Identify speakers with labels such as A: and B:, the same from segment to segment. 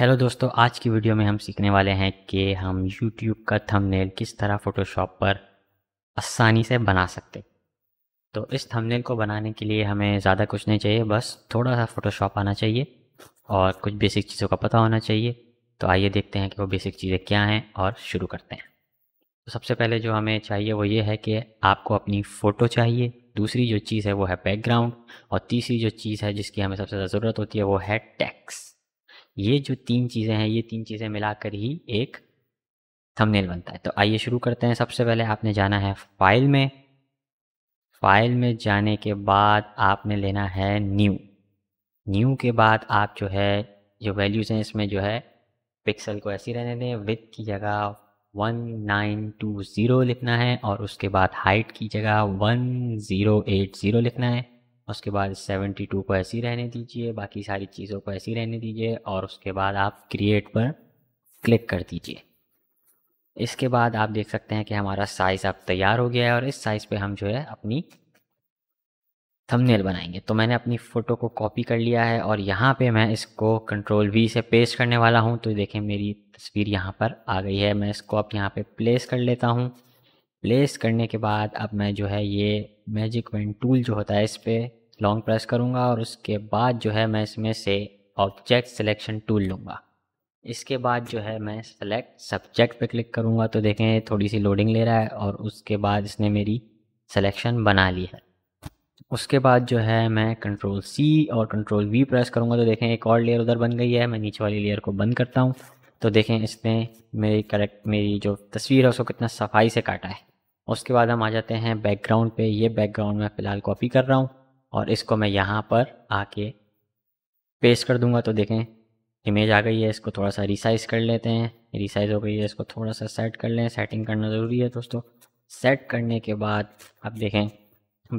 A: hello दोस्तों आज की वीडियो में हम सीखने वाले हैं कि हम यूट्यूब का थंबनेल किस तरह फ़ोटोशॉप पर आसानी से बना सकते तो इस थंबनेल को बनाने के लिए हमें ज़्यादा कुछ नहीं चाहिए बस थोड़ा सा फ़ोटोशॉप आना चाहिए और कुछ बेसिक चीज़ों का पता होना चाहिए तो आइए देखते हैं कि वो बेसिक चीज़ें क्या हैं और शुरू करते हैं तो सबसे पहले जो हमें चाहिए वो ये है कि आपको अपनी फ़ोटो चाहिए दूसरी जो चीज़ है वो है बैकग्राउंड और तीसरी जो चीज़ है जिसकी हमें सबसे ज़्यादा ज़रूरत होती है वो है टैक्स ये जो तीन चीज़ें हैं ये तीन चीज़ें मिलाकर ही एक थंबनेल बनता है तो आइए शुरू करते हैं सबसे पहले आपने जाना है फाइल में फाइल में जाने के बाद आपने लेना है न्यू न्यू के बाद आप जो है जो वैल्यूज़ हैं इसमें जो है पिक्सल को ऐसी रहने दें विथ की जगह 1920 लिखना है और उसके बाद हाइट की जगह 1080 लिखना है उसके बाद 72 को ऐसी रहने दीजिए बाकी सारी चीज़ों को ऐसी रहने दीजिए और उसके बाद आप क्रिएट पर क्लिक कर दीजिए इसके बाद आप देख सकते हैं कि हमारा साइज़ अब तैयार हो गया है और इस साइज़ पे हम जो है अपनी थंबनेल बनाएंगे तो मैंने अपनी फ़ोटो को कॉपी कर लिया है और यहाँ पे मैं इसको कंट्रोल वी से पेस्ट करने वाला हूँ तो देखें मेरी तस्वीर यहाँ पर आ गई है मैं इसको अब यहाँ पर प्लेस कर लेता हूँ प्लेस करने के बाद अब मैं जो है ये मैजिक पेन टूल जो होता है इस पर लॉन्ग प्रेस करूँगा और उसके बाद जो है मैं इसमें से ऑब्जेक्ट सिलेक्शन टूल लूँगा इसके बाद जो है मैं सेलेक्ट सब्जेक्ट पे क्लिक करूँगा तो देखें थोड़ी सी लोडिंग ले रहा है और उसके बाद इसने मेरी सिलेक्शन बना ली है उसके बाद जो है मैं कंट्रोल सी और कंट्रोल वी प्रेस करूँगा तो देखें एक और लेयर उधर बन गई है मैं नीचे वाली लेयर को बंद करता हूँ तो देखें इसने मेरी करेक्ट मेरी जो तस्वीर है उसको कितना सफाई से काटा है उसके बाद हम आ जाते हैं बैकग्राउंड पे ये बैकग्राउंड मैं फ़िलहाल कॉपी कर रहा हूँ और इसको मैं यहाँ पर आके पेस्ट कर दूंगा तो देखें इमेज आ गई है इसको थोड़ा सा रिसाइज कर लेते हैं रिसाइज हो गई है इसको थोड़ा सा सेट कर लें सेटिंग करना ज़रूरी है दोस्तों सेट करने के बाद अब देखें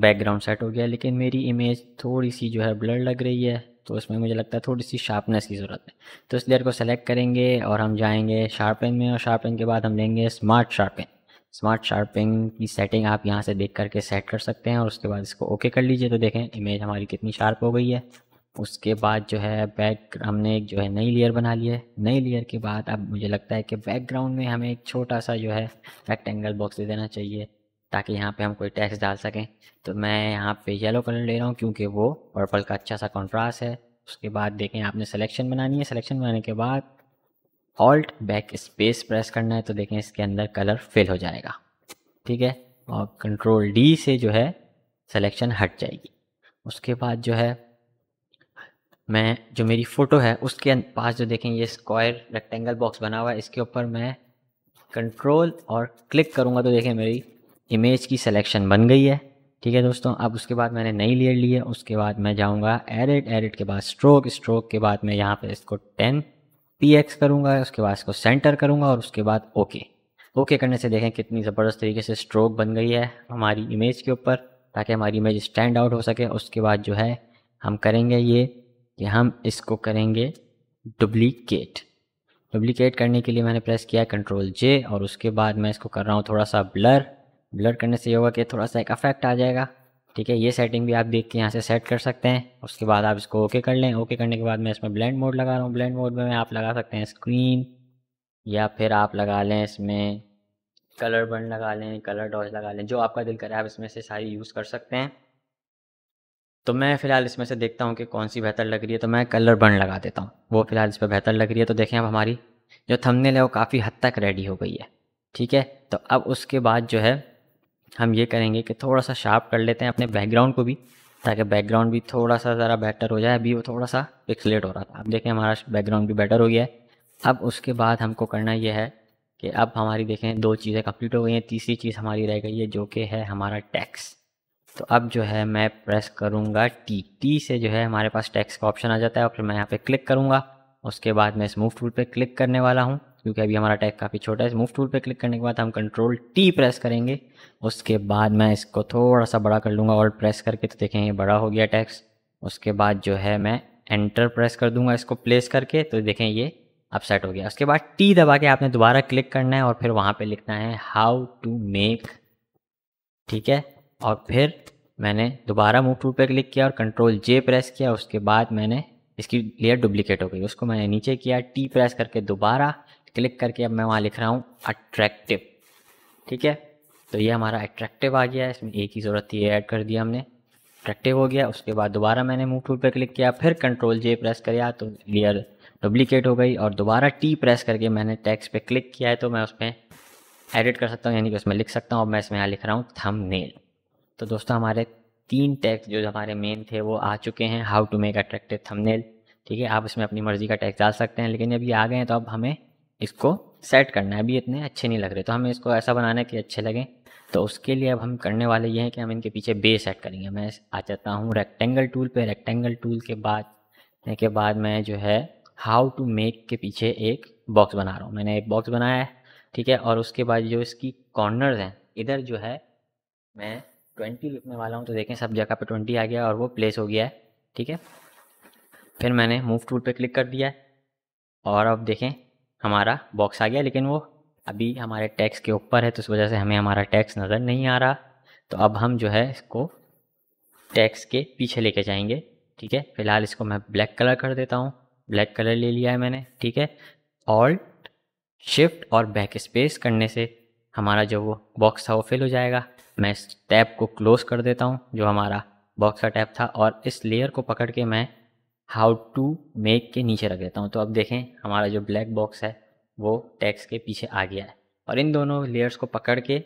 A: बैकग्राउंड सेट हो गया लेकिन मेरी इमेज थोड़ी सी जो है ब्लर लग रही है तो उसमें मुझे लगता है थोड़ी सी शार्पनेस की ज़रूरत है तो इस लेयर को सेलेक्ट करेंगे और हम जाएंगे शार्पन में और शार्पन के बाद हम लेंगे स्मार्ट शार्पन स्मार्ट शार्पिंग की सेटिंग आप यहाँ से देख करके सेट कर सकते हैं और उसके बाद इसको ओके कर लीजिए तो देखें इमेज हमारी कितनी शार्प हो गई है उसके बाद जो है बैक हमने एक जो है नई लेयर बना ली है नई लेयर के बाद अब मुझे लगता है कि बैकग्राउंड में हमें एक छोटा सा जो है रेक्टेंगल बॉक्स दे देना चाहिए ताकि यहाँ पे हम कोई टैक्स डाल सकें तो मैं यहाँ पे येलो कलर ले रहा हूँ क्योंकि वो पर्पल का अच्छा सा कॉन्ट्रास्ट है उसके बाद देखें आपने सिलेक्शन बनानी है सिलेक्शन बनाने के बाद ऑल्ट बैक स्पेस प्रेस करना है तो देखें इसके अंदर कलर फिल हो जाएगा ठीक है और कंट्रोल डी से जो है सिलेक्शन हट जाएगी उसके बाद जो है मैं जो मेरी फ़ोटो है उसके पास जो देखें ये स्क्वायर रेक्टेंगल बॉक्स बना हुआ है इसके ऊपर मैं कंट्रोल और क्लिक करूँगा तो देखें मेरी इमेज की सिलेक्शन बन गई है ठीक है दोस्तों अब उसके बाद मैंने नई लेयर ली है उसके बाद मैं जाऊँगा एडिट एडिट के बाद स्ट्रोक स्ट्रोक के बाद मैं यहाँ पर इसको टेन पी एक्स करूँगा उसके बाद इसको सेंटर करूँगा और उसके बाद ओके ओके करने से देखें कितनी ज़बरदस्त तरीके से स्ट्रोक बन गई है हमारी इमेज के ऊपर ताकि हमारी इमेज स्टैंड आउट हो सके उसके बाद जो है हम करेंगे ये कि हम इसको करेंगे डुप्लीकेट डुप्लीकेट करने के लिए मैंने प्रेस किया है कंट्रोल जे और उसके बाद मैं इसको कर रहा हूँ थोड़ा सा ब्लर ब्लर करने से ये होगा कि थोड़ा सा एक अफेक्ट आ जाएगा ठीक है ये सेटिंग भी आप देख के यहाँ से सेट कर सकते हैं उसके बाद आप इसको ओके कर लें ओके करने के बाद मैं इसमें ब्लेंड मोड लगा रहा हूँ ब्लेंड मोड में आप लगा सकते हैं स्क्रीन या फिर आप लगा लें इसमें कलर बर्न लगा लें कलर डॉज लगा लें जो आपका दिल करे आप इसमें से सारी यूज़ कर सकते हैं तो मैं फ़िलहाल इसमें से देखता हूँ कि कौन सी बेहतर लग रही है तो मैं कलर बर्न लगा देता हूँ वो फ़िलहाल इस पर बेहतर लग रही है तो देखें आप हमारी जो थंबनेल है वो काफ़ी हद तक रेडी हो गई है ठीक है तो अब उसके बाद जो है हम ये करेंगे कि थोड़ा सा शार्प कर लेते हैं अपने बैकग्राउंड को भी ताकि बैकग्राउंड भी थोड़ा सा ज़रा बेटर हो जाए अभी वो थोड़ा सा पिक्सलेट हो रहा था अब देखें हमारा बैकग्राउंड भी बेटर हो गया है अब उसके बाद हमको करना यह है कि अब हमारी देखें दो चीज़ें कंप्लीट हो गई हैं तीसरी चीज़ हमारी रह गई है जो कि है हमारा टैक्स तो अब जो है मैं प्रेस करूँगा टी टी से जो है हमारे पास टैक्स का ऑप्शन आ जाता है और फिर मैं यहाँ पर क्लिक करूँगा उसके बाद मैं इस मूव टूल पर क्लिक करने वाला हूँ क्योंकि अभी हमारा टैग काफ़ी छोटा है मूव टूल पे क्लिक करने के बाद हम कंट्रोल टी प्रेस करेंगे उसके बाद मैं इसको थोड़ा सा बड़ा कर लूँगा और प्रेस करके तो देखेंगे बड़ा हो गया टैक्स उसके बाद जो है मैं एंटर प्रेस कर दूंगा इसको प्लेस करके तो देखें ये अपसेट हो गया उसके बाद टी दबा के आपने दोबारा क्लिक करना है और फिर वहाँ पर लिखना है हाउ टू मेक ठीक है और फिर मैंने दोबारा मूव टूल पर क्लिक किया और कंट्रोल जे प्रेस किया उसके बाद मैंने इसकी लेयर डुप्लीकेट हो गई उसको मैंने नीचे किया टी प्रेस करके दोबारा क्लिक करके अब मैं वहाँ लिख रहा हूँ अट्रैक्टिव ठीक है तो ये हमारा अट्रैक्टिव आ गया इसमें एक ही ज़रूरत थी ऐड कर दिया हमने अट्रैक्टिव हो गया उसके बाद दोबारा मैंने मूव टूल पर क्लिक किया फिर कंट्रोल जे प्रेस किया तो लेयर डुप्लीकेट हो गई और दोबारा टी प्रेस करके मैंने टैक्स पे क्लिक किया है तो मैं उसमें एडिट कर सकता हूँ यानी कि उसमें लिख सकता हूँ अब मैं इसमें यहाँ लिख रहा हूँ थम तो दोस्तों हमारे तीन टैक्स जो हमारे मेन थे वो आ चुके हैं हाउ टू मेक अट्रैक्टिव थम ठीक है आप इसमें अपनी मर्ज़ी का टैक्स डाल सकते हैं लेकिन अभी आ गए हैं तो अब हमें इसको सेट करना है अभी इतने अच्छे नहीं लग रहे तो हमें इसको ऐसा बनाना है कि अच्छे लगें तो उसके लिए अब हम करने वाले ये हैं कि हम इनके पीछे बे सेट करेंगे मैं आ जाता हूँ रेक्टेंगल टूल पे रेक्टेंगल टूल के बाद के बाद मैं जो है हाउ टू मेक के पीछे एक बॉक्स बना रहा हूँ मैंने एक बॉक्स बनाया है ठीक है और उसके बाद जो इसकी कॉर्नर्स हैं इधर जो है मैं ट्वेंटी लिखने वाला हूँ तो देखें सब जगह पर ट्वेंटी आ गया और वो प्लेस हो गया है ठीक है फिर मैंने मूव टूल पर क्लिक कर दिया है और अब देखें हमारा बॉक्स आ गया लेकिन वो अभी हमारे टैक्स के ऊपर है तो इस वजह से हमें हमारा टैक्स नज़र नहीं आ रहा तो अब हम जो है इसको टैक्स के पीछे लेके जाएंगे ठीक है फिलहाल इसको मैं ब्लैक कलर कर देता हूँ ब्लैक कलर ले लिया है मैंने ठीक है ऑल्ट शिफ्ट और बैक स्पेस करने से हमारा जो वो बॉक्स था वो फिल हो जाएगा मैं इस टैब को क्लोज़ कर देता हूँ जो हमारा बॉक्स का टैब था और इस लेयर को पकड़ के मैं हाउ टू मेक के नीचे रख देता हूँ तो अब देखें हमारा जो ब्लैक बॉक्स है वो टैक्स के पीछे आ गया है और इन दोनों लेयर्स को पकड़ के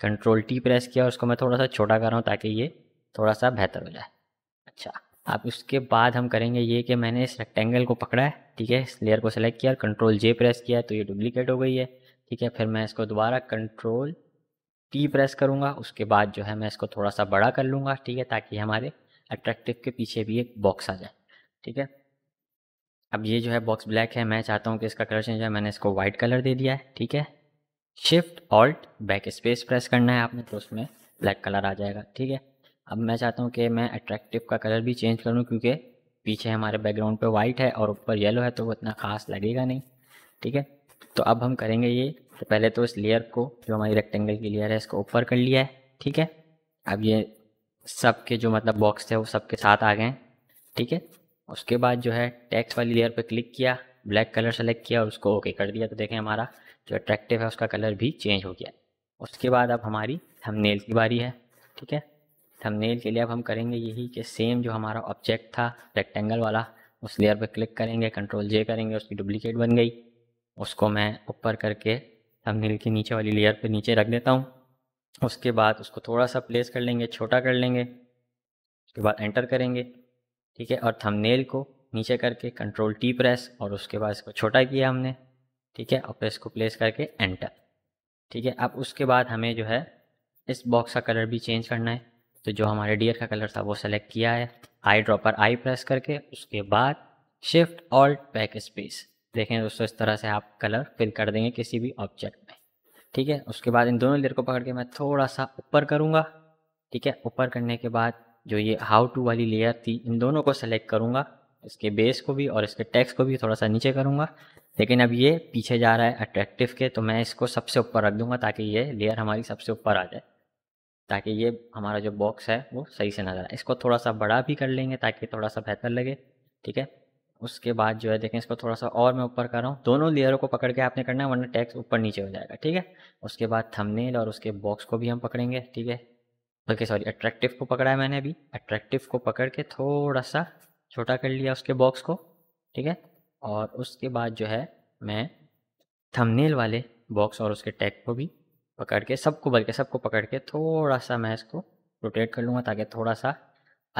A: कंट्रोल टी प्रेस किया और उसको मैं थोड़ा सा छोटा कर रहा हूँ ताकि ये थोड़ा सा बेहतर हो जाए अच्छा अब उसके बाद हम करेंगे ये कि मैंने इस रेक्टेंगल को पकड़ा है ठीक है इस लेयर को सेलेक्ट किया और कंट्रोल जे प्रेस किया तो ये डुप्लीकेट हो गई है ठीक है फिर मैं इसको दोबारा कंट्रोल टी प्रेस करूँगा उसके बाद जो है मैं इसको थोड़ा सा बड़ा कर लूँगा ठीक है ताकि हमारे अट्रैक्टिव के पीछे भी एक बॉक्स आ जाए ठीक है अब ये जो है बॉक्स ब्लैक है मैं चाहता हूँ कि इसका कलर चेंज है मैंने इसको वाइट कलर दे दिया है ठीक है shift Alt backspace press करना है आपने तो उसमें ब्लैक कलर आ जाएगा ठीक है अब मैं चाहता हूँ कि मैं अट्रैक्टिव का कलर भी चेंज करूँ क्योंकि पीछे हमारे बैकग्राउंड पे वाइट है और ऊपर येलो है तो वो इतना खास लगेगा नहीं ठीक है तो अब हम करेंगे ये तो पहले तो इस लेयर को जो हमारी रेक्टेंगल की लेयर है इसको ऊपर कर लिया है ठीक है अब ये सब के जो मतलब बॉक्स थे वो सब के साथ आ गए हैं ठीक है उसके बाद जो है टैक्स वाली लेयर पर क्लिक किया ब्लैक कलर सेलेक्ट किया और उसको ओके कर दिया तो देखें हमारा जो अट्रैक्टिव है उसका कलर भी चेंज हो गया उसके बाद अब हमारी थंबनेल की बारी है ठीक है थंबनेल के लिए अब हम करेंगे यही कि सेम जो हमारा ऑब्जेक्ट था रेक्टेंगल वाला उस लेयर पर क्लिक करेंगे कंट्रोल जे करेंगे उसकी डुप्लीकेट बन गई उसको मैं ऊपर करके थंबनेल के नीचे वाली लेयर पर नीचे रख देता हूँ उसके बाद उसको थोड़ा सा प्लेस कर लेंगे छोटा कर लेंगे उसके बाद एंटर करेंगे ठीक है और थंबनेल को नीचे करके कंट्रोल टी प्रेस और उसके बाद इसको छोटा किया हमने ठीक है और प्रेस को प्लेस करके एंटर ठीक है अब उसके बाद हमें जो है इस बॉक्स का कलर भी चेंज करना है तो जो हमारे डियर का कलर था वो सेलेक्ट किया है आई ड्रॉपर आई प्रेस करके उसके बाद शिफ्ट ऑल्ट बैक स्पेस देखें दोस्तों इस तरह से आप कलर फिल कर देंगे किसी भी ऑब्जेक्ट में ठीक है उसके बाद इन दोनों लेयर को पकड़ के मैं थोड़ा सा ऊपर करूँगा ठीक है ऊपर करने के बाद जो ये हाउ टू वाली लेयर थी इन दोनों को सेलेक्ट करूँगा इसके बेस को भी और इसके टैक्स को भी थोड़ा सा नीचे करूँगा लेकिन अब ये पीछे जा रहा है अट्रैक्टिव के तो मैं इसको सबसे ऊपर रख दूँगा ताकि ये लेयर हमारी सबसे ऊपर आ जाए ताकि ये हमारा जो बॉक्स है वो सही से नज़र आए इसको थोड़ा सा बड़ा भी कर लेंगे ताकि थोड़ा सा बेहतर लगे ठीक है उसके बाद जो है देखें इसको थोड़ा सा और मैं ऊपर कर रहा हूँ दोनों लेयरों को पकड़ के आपने करना है वरना टैक्स ऊपर नीचे हो जाएगा ठीक है उसके बाद थंबनेल और उसके बॉक्स को भी हम पकड़ेंगे ठीक है ओके सॉरी अट्रैक्टिव को पकड़ा है मैंने अभी अट्रैक्टिव को पकड़ के थोड़ा सा छोटा कर लिया उसके बॉक्स को ठीक है और उसके बाद जो है मैं थंबनेल वाले बॉक्स और उसके टैग को भी पकड़ के सबको बल्कि सबको पकड़ के थोड़ा सा मैं इसको रोटेट कर लूँगा ताकि थोड़ा सा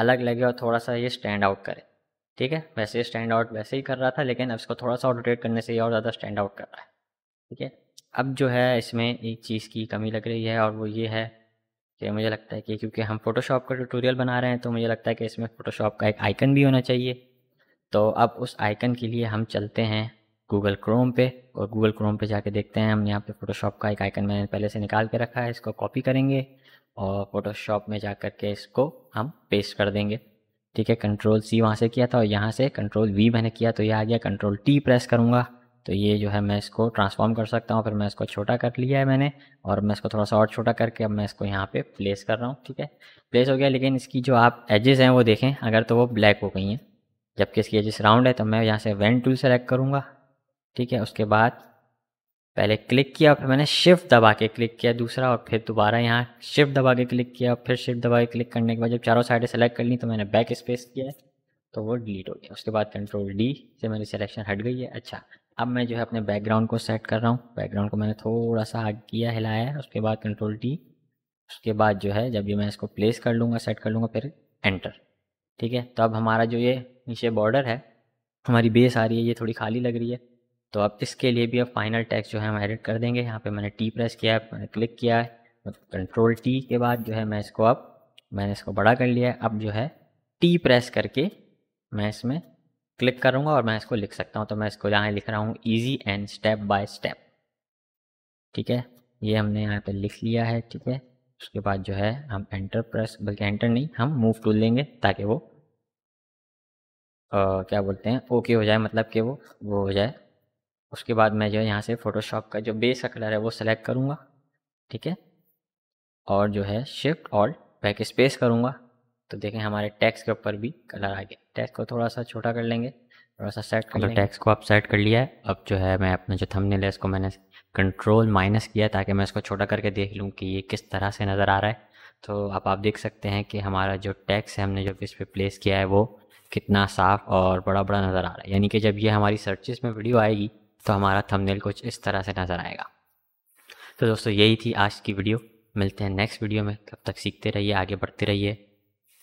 A: अलग लगे और थोड़ा सा ये स्टैंड आउट करे ठीक है वैसे स्टैंड आउट वैसे ही कर रहा था लेकिन अब इसको थोड़ा सा रोटेट करने से ये और ज़्यादा स्टैंड आउट कर रहा है ठीक है अब जो है इसमें एक चीज़ की कमी लग रही है और वो ये है कि मुझे लगता है कि क्योंकि हम फ़ोटोशॉप का ट्यूटोरियल बना रहे हैं तो मुझे लगता है कि इसमें फ़ोटोशॉप का एक आइकन भी होना चाहिए तो अब उस आइकन के लिए हम चलते हैं गूगल क्रोम पे और गूगल क्रोम पे जाके देखते हैं हम यहाँ पे फ़ोटोशॉप का एक आइकन मैंने पहले से निकाल के रखा है इसको कॉपी करेंगे और फ़ोटोशॉप में जा कर के इसको हम पेस्ट कर देंगे ठीक है कंट्रोल सी वहाँ से किया था और यहाँ से कंट्रोल वी मैंने किया तो ये आ गया कंट्रोल टी प्रेस करूँगा तो ये जो है मैं इसको ट्रांसफॉर्म कर सकता हूँ फिर मैं इसको छोटा कर लिया है मैंने और मैं इसको थोड़ा सा और छोटा करके अब मैं इसको यहाँ पे प्लेस कर रहा हूँ ठीक है प्लेस हो गया लेकिन इसकी जो आप एजेस हैं वो देखें अगर तो वो ब्लैक हो गई हैं जबकि इसकी एजेस राउंड है तो मैं यहाँ से वैन टूल सेलेक्ट करूँगा ठीक है उसके बाद पहले क्लिक किया फिर मैंने शिफ्ट दबा के क्लिक किया दूसरा और फिर दोबारा यहाँ शिफ्ट दबा के क्लिक किया फिर शिफ्ट दबा के क्लिक करने के बाद जब चारों साइडें सेलेक्ट कर ली तो मैंने बैक स्पेस किया तो वो डिलीट हो गया उसके बाद कंट्रोल डी से मेरी सिलेक्शन हट गई है अच्छा अब मैं जो है अपने बैकग्राउंड को सेट कर रहा हूँ बैकग्राउंड को मैंने थोड़ा सा आग किया हिलाया है उसके बाद कंट्रोल टी उसके बाद जो है जब ये मैं इसको प्लेस कर लूँगा सेट कर लूँगा फिर एंटर ठीक है तो अब हमारा जो ये नीचे बॉर्डर है हमारी बेस आ रही है ये थोड़ी खाली लग रही है तो अब इसके लिए भी अब फाइनल टैक्स जो है हम एडिट कर देंगे यहाँ पर मैंने टी प्रेस किया है मैंने क्लिक किया है कंट्रोल मतलब टी के बाद जो है मैं इसको अब मैंने इसको बड़ा कर लिया है अब जो है टी प्रेस करके मैं इसमें क्लिक करूँगा और मैं इसको लिख सकता हूँ तो मैं इसको यहाँ लिख रहा हूँ easy and step by step ठीक है ये हमने यहाँ पे लिख लिया है ठीक है उसके बाद जो है हम एंटर प्रेस बल्कि एंटर नहीं हम मूव टूल लेंगे ताकि वो आ, क्या बोलते हैं ओके हो जाए मतलब कि वो वो हो जाए उसके बाद मैं जो है यहाँ से फ़ोटोशॉप का जो बेस का कलर है वो सेलेक्ट करूँगा ठीक है और जो है शिफ्ट और बैक स्पेस करूँगा तो देखें हमारे टैक्स के ऊपर भी कलर आ गया टैक्स को थोड़ा सा छोटा कर लेंगे थोड़ा सा सेट कर तो टैक्स को आप सेट कर लिया है अब जो है मैं अपना जो थंबनेल है इसको मैंने कंट्रोल माइनस किया ताकि मैं इसको छोटा करके देख लूँ कि ये किस तरह से नज़र आ रहा है तो आप आप देख सकते हैं कि हमारा जो टैक्स है हमने जो इस पर प्लेस किया है वो कितना साफ़ और बड़ा बड़ा नज़र आ रहा है यानी कि जब ये हमारी सर्चिस में वीडियो आएगी तो हमारा थंबनेल कुछ इस तरह से नज़र आएगा तो दोस्तों यही थी आज की वीडियो मिलते हैं नेक्स्ट वीडियो में तब तक सीखते रहिए आगे बढ़ते रहिए